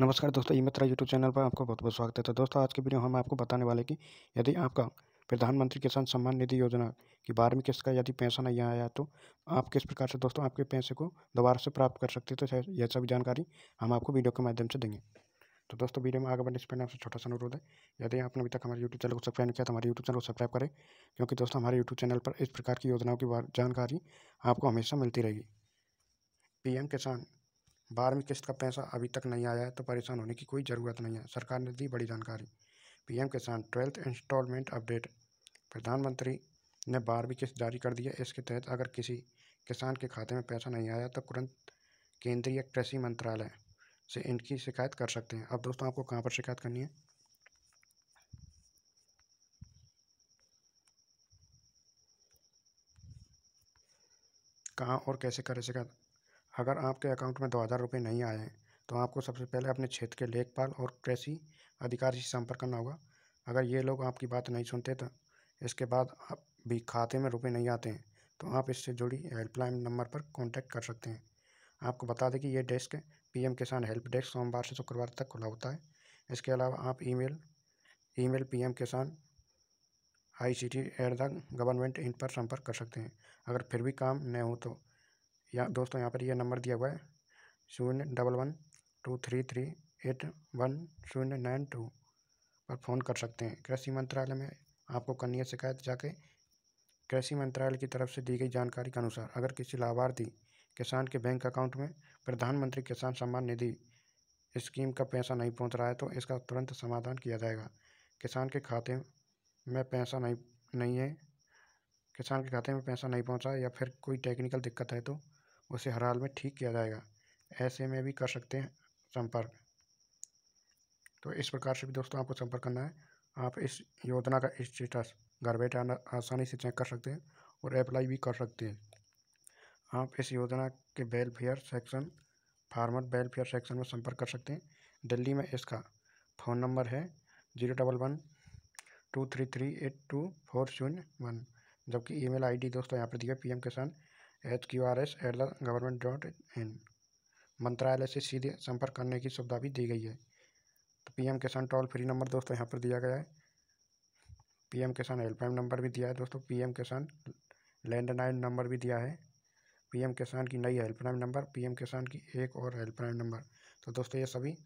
नमस्कार दोस्तों ई मित्रा YouTube channel पर आपका बहुत बहुत स्वागत है तो दोस्तों आज के वीडियो हम आपको बताने वाले कि यदि आपका प्रधानमंत्री किसान सम्मान निधि योजना की बारहवीं किस्त का यदि पैसा नहीं आया तो आप किस प्रकार से दोस्तों आपके पैसे को दोबारा से प्राप्त कर सकते हैं तो यह सब जानकारी हम आपको वीडियो के माध्यम से देंगे तो दोस्तों वीडियो में आगे बढ़ने से पहले आपसे छोटा सा अनुरोध है यदि आपने अभी तक हमारे यूट्यूब चैनल को सब्सक्राइब नहीं किया तो हमारे यूट्यूब चैनल को सब्सक्राइब करें क्योंकि दोस्तों हमारे यूट्यूब चैनल पर इस प्रकार की योजनाओं की जानकारी आपको हमेशा मिलती रहेगी पीएम किसान बारहवीं किस्त का पैसा अभी तक नहीं आया है तो परेशान होने की कोई ज़रूरत नहीं है सरकार ने दी बड़ी जानकारी पीएम किसान ट्वेल्थ इंस्टॉलमेंट अपडेट प्रधानमंत्री ने बारहवीं किस्त जारी कर दी है इसके तहत अगर किसी किसान के खाते में पैसा नहीं आया तो तुरंत केंद्रीय कृषि मंत्रालय से इनकी शिकायत कर सकते हैं अब दोस्तों आपको कहाँ पर शिकायत करनी है कहाँ और कैसे करें शिकायत अगर आपके अकाउंट में दो हज़ार रुपये नहीं आए हैं तो आपको सबसे पहले अपने क्षेत्र के लेखपाल और कृषि अधिकारी से संपर्क करना होगा अगर ये लोग आपकी बात नहीं सुनते तो इसके बाद आप भी खाते में रुपये नहीं आते हैं तो आप इससे जुड़ी हेल्पलाइन नंबर पर कॉन्टैक्ट कर सकते हैं आपको बता दें कि ये desk P Kisan help desk सोमवार से शुक्रवार तक खुला होता है इसके अलावा आप ई mail e mail Kisan I C T at the government in पर संपर्क कर सकते हैं अगर फिर भी काम न हो तो या दोस्तों यहाँ पर यह नंबर दिया हुआ है शून्य double one two three three eight one शून्य नाइन टू पर फ़ोन कर सकते हैं कृषि मंत्रालय में आपको करनी है शिकायत जाके कृषि मंत्रालय की तरफ से दी गई जानकारी के अनुसार अगर किसी लाभार्थी किसान के बैंक अकाउंट में प्रधानमंत्री किसान सम्मान निधि स्कीम का पैसा नहीं पहुंच रहा है तो इसका तुरंत समाधान किया जाएगा किसान के खाते में पैसा नहीं नहीं है किसान के खाते में पैसा नहीं पहुंचा या फिर कोई टेक्निकल दिक्कत है तो उसे हर हाल में ठीक किया जाएगा ऐसे में भी कर सकते हैं संपर्क तो इस प्रकार से भी दोस्तों आपको संपर्क करना है आप इस योजना का स्टेटस घर बैठे आसानी से चेक कर सकते हैं और अप्लाई भी कर सकते हैं आप इस योजना के welfare section farmer welfare section में संपर्क कर सकते हैं दिल्ली में इसका फ़ोन नंबर है zero double one two three three eight two four शून्य वन जबकि ईमेल आईडी दोस्तों यहाँ पर दिया PM Kisan H Q R S at the government dot in मंत्रालय से सीधे संपर्क करने की सुविधा भी दी गई है तो पीएम किसान टोल फ्री नंबर दोस्तों यहाँ पर दिया गया है पीएम किसान हेल्पलाइन नंबर भी दिया है दोस्तों पीएम किसान लैंडलाइन नंबर भी दिया है पीएम किसान की नई हेल्पलाइन नंबर पीएम किसान की एक और हेल्पलाइन नंबर तो दोस्तों ये सभी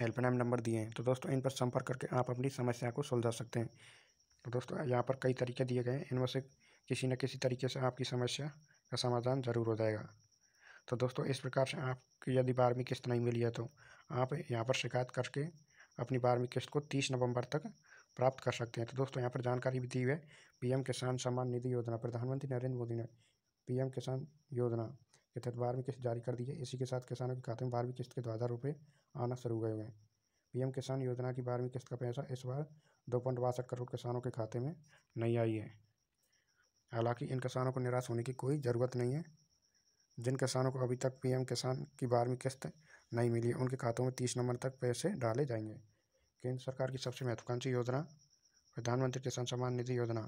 हेल्पलाइन नंबर दिए हैं तो दोस्तों इन पर संपर्क करके आप अपनी समस्या को सुलझा सकते हैं तो दोस्तों यहाँ पर कई तरीके दिए गए हैं इनमें से किसी न किसी तरीके से आपकी समस्या का समाधान ज़रूर हो जाएगा तो दोस्तों इस प्रकार से आपकी यदि बारहवीं किस्त नहीं मिली है तो आप यहाँ पर शिकायत करके अपनी बारहवीं किस्त को तीस नवंबर तक प्राप्त कर सकते हैं तो दोस्तों यहाँ पर जानकारी भी दी हुई है पीएम किसान सम्मान निधि योजना प्रधानमंत्री नरेंद्र मोदी ने पीएम किसान योजना के तहत बारहवीं किस्त जारी कर दी है इसी के साथ किसानों के खाते में बारहवीं किस्त के दो हज़ार रुपये आना शुरू हुए हैं पी किसान योजना की बारहवीं किस्त का पैसा इस बार दो पॉइंट बासठ करोड़ किसानों के खाते में नहीं आई है हालांकि इन किसानों को निराश होने की कोई ज़रूरत नहीं है जिन किसानों को अभी तक पीएम किसान की बारहवीं किस्त नहीं मिली है उनके खातों में तीस नंबर तक पैसे डाले जाएंगे केंद्र सरकार की सबसे महत्वाकांक्षी योजना प्रधानमंत्री किसान सम्मान निधि योजना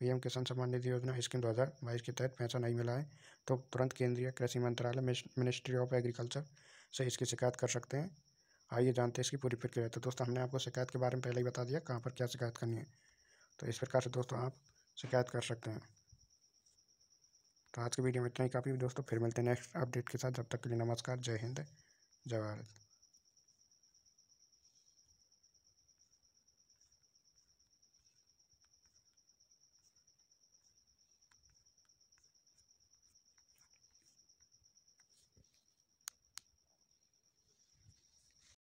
पीएम किसान सम्मान निधि योजना स्कीम दो हज़ार बाईस के तहत पैसा नहीं मिला है तो तुरंत केंद्रीय कृषि मंत्रालय मिनिस्ट्री ऑफ एग्रीकल्चर से इसकी शिकायत कर सकते हैं आइए जानते हैं इसकी पूरी प्रक्रिया तो दोस्तों हमने आपको शिकायत के बारे में पहले ही बता दिया कहाँ पर क्या शिकायत करनी है तो इस प्रकार से दोस्तों आप शिकायत कर सकते हैं तो आज के वीडियो में इतना ही काफ़ी दोस्तों फिर मिलते हैं नेक्स्ट अपडेट के साथ जब तक के लिए नमस्कार जय हिंद जय भारत